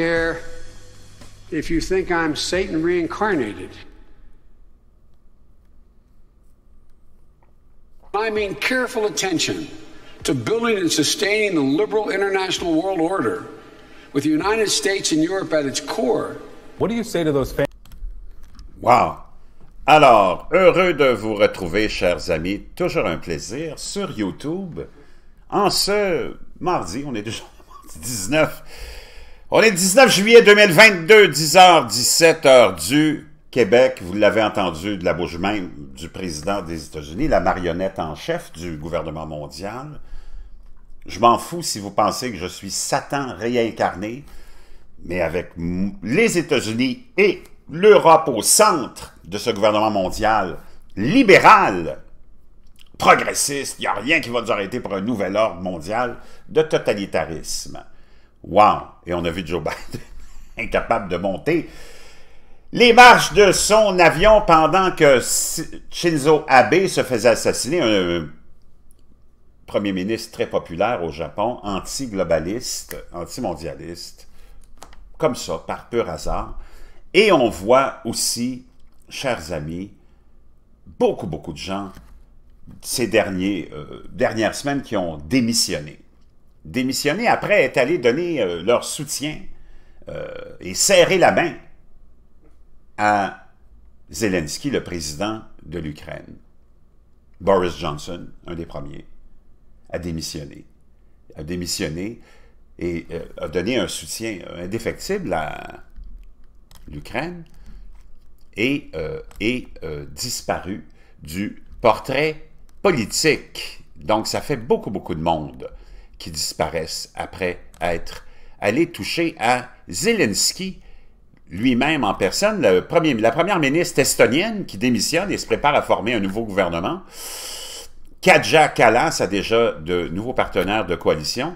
care if you think I'm Satan reincarnated. I mean careful attention to building and sustaining the liberal international world order with the United States and Europe at its core. What do you say to those fans? Wow. Alors, heureux de vous retrouver, chers amis. Toujours un plaisir sur YouTube. En ce mardi, on est déjà 19 On est le 19 juillet 2022, 10h, 17 du Québec. Vous l'avez entendu de la bouche même du président des États-Unis, la marionnette en chef du gouvernement mondial. Je m'en fous si vous pensez que je suis Satan réincarné, mais avec les États-Unis et l'Europe au centre de ce gouvernement mondial libéral, progressiste, il n'y a rien qui va nous arrêter pour un nouvel ordre mondial de totalitarisme. Wow! Et on a vu Joe Biden incapable de monter les marches de son avion pendant que Shinzo Abe se faisait assassiner, un premier ministre très populaire au Japon, anti-globaliste, anti-mondialiste, comme ça, par pur hasard. Et on voit aussi, chers amis, beaucoup, beaucoup de gens ces derniers, euh, dernières semaines qui ont démissionné démissionner après être allé donner euh, leur soutien euh, et serrer la main à Zelensky, le président de l'Ukraine. Boris Johnson, un des premiers, a démissionné. A démissionné et euh, a donné un soutien indéfectible à l'Ukraine et est disparu du portrait politique. Donc, ça fait beaucoup, beaucoup de monde qui disparaissent après être allés toucher à Zelensky, lui-même en personne, la première ministre estonienne qui démissionne et se prépare à former un nouveau gouvernement. Kaja Kalas a déjà de nouveaux partenaires de coalition,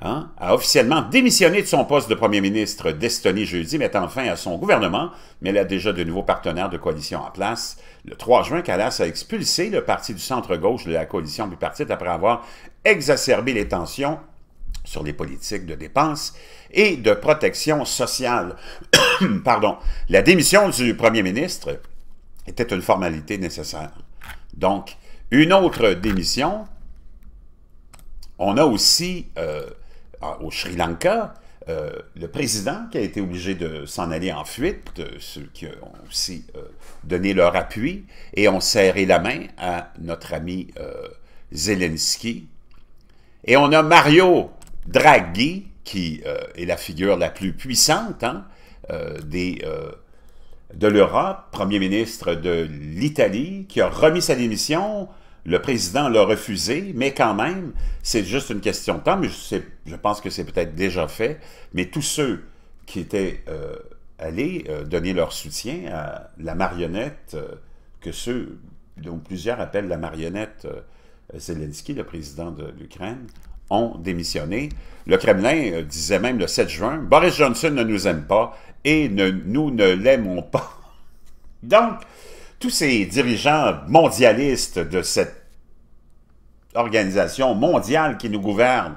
hein, a officiellement démissionné de son poste de premier ministre d'Estonie jeudi, mettant fin à son gouvernement, mais elle a déjà de nouveaux partenaires de coalition en place. Le 3 juin, Callas a expulsé le parti du centre-gauche de la coalition bipartite après avoir exacerbé les tensions sur les politiques de dépenses et de protection sociale. Pardon. La démission du premier ministre était une formalité nécessaire. Donc, une autre démission. On a aussi, euh, au Sri Lanka, euh, le président qui a été obligé de s'en aller en fuite, euh, ceux qui ont aussi euh, donné leur appui et ont serré la main à notre ami Zelensky. Et on a Mario Draghi, qui est la figure la plus puissante hein, des, de l'Europe, premier ministre de l'Italie, qui a remis sa démission le président l'a refusé, mais quand même, c'est juste une question de temps, mais je, je pense que c'est peut-être déjà fait. Mais tous ceux qui étaient euh, allés euh, donner leur soutien à la marionnette, euh, que ceux dont plusieurs appellent la marionnette Zelensky, le président de l'Ukraine, ont démissionné. Le Kremlin disait même le 7 juin, Boris Johnson ne nous aime pas et ne, nous ne l'aimons pas. Donc, tous ces dirigeants mondialistes de cette organisation mondiale qui nous gouverne,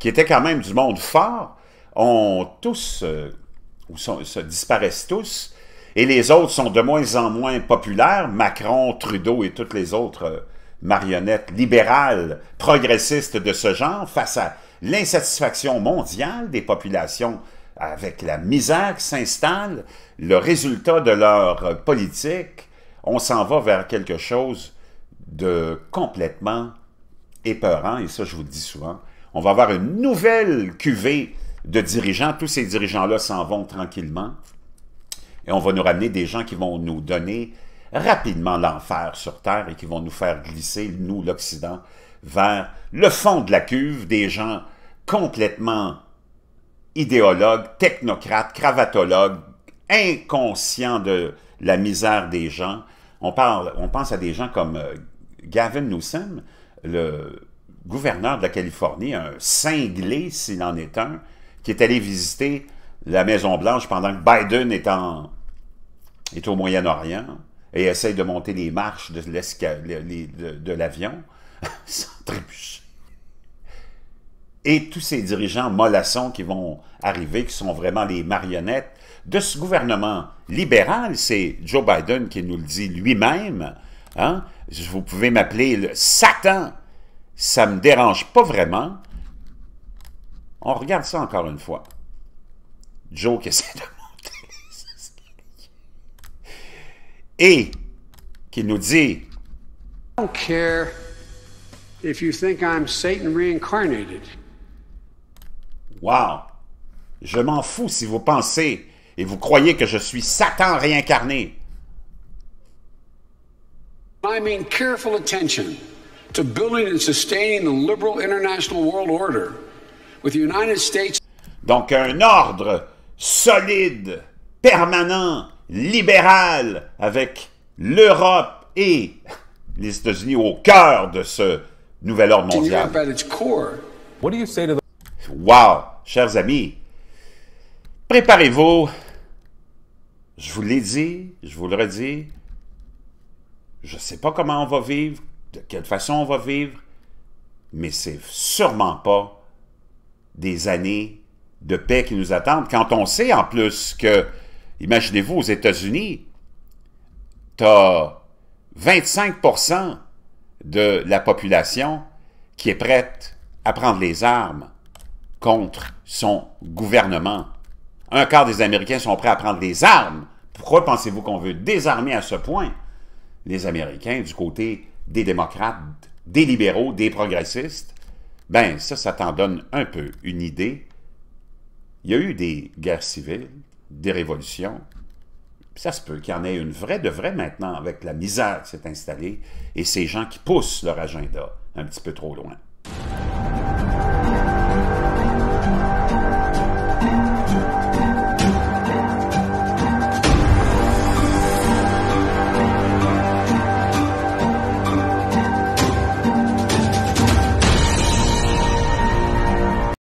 qui était quand même du monde fort, ont tous, euh, ou se disparaissent tous, et les autres sont de moins en moins populaires, Macron, Trudeau et toutes les autres euh, marionnettes libérales, progressistes de ce genre, face à l'insatisfaction mondiale des populations avec la misère qui s'installe, le résultat de leur politique, on s'en va vers quelque chose de complètement épeurant, et ça je vous le dis souvent, on va avoir une nouvelle cuvée de dirigeants, tous ces dirigeants-là s'en vont tranquillement, et on va nous ramener des gens qui vont nous donner rapidement l'enfer sur Terre et qui vont nous faire glisser, nous, l'Occident, vers le fond de la cuve, des gens complètement idéologues, technocrates, cravatologues, inconscients de la misère des gens. On, parle, on pense à des gens comme euh, Gavin Newsom, le gouverneur de la Californie, un cinglé s'il en est un, qui est allé visiter la Maison-Blanche pendant que Biden est, en, est au Moyen-Orient et essaye de monter les marches de l'avion sans trébucher. Et tous ces dirigeants mollassons qui vont arriver, qui sont vraiment les marionnettes de ce gouvernement libéral, c'est Joe Biden qui nous le dit lui-même, hein. vous pouvez m'appeler le Satan, ça ne me dérange pas vraiment. On regarde ça encore une fois. Joe qui essaie de monter. Et qui nous dit... I don't care if you think I'm Satan reincarnated. Wow! Je m'en fous si vous pensez et vous croyez que je suis Satan réincarné. Donc un ordre solide, permanent, libéral avec l'Europe et les États-Unis au cœur de ce nouvel ordre mondial. Wow, chers amis, préparez-vous je vous l'ai dit, je vous le redis, je ne sais pas comment on va vivre, de quelle façon on va vivre, mais c'est sûrement pas des années de paix qui nous attendent, quand on sait en plus que, imaginez-vous, aux États-Unis, tu as 25 de la population qui est prête à prendre les armes contre son gouvernement. Un quart des Américains sont prêts à prendre des armes. Pourquoi pensez-vous qu'on veut désarmer à ce point les Américains du côté des démocrates, des libéraux, des progressistes? Ben, ça, ça t'en donne un peu une idée. Il y a eu des guerres civiles, des révolutions. Ça se peut qu'il y en ait une vraie de vraie maintenant avec la misère qui s'est installée et ces gens qui poussent leur agenda un petit peu trop loin.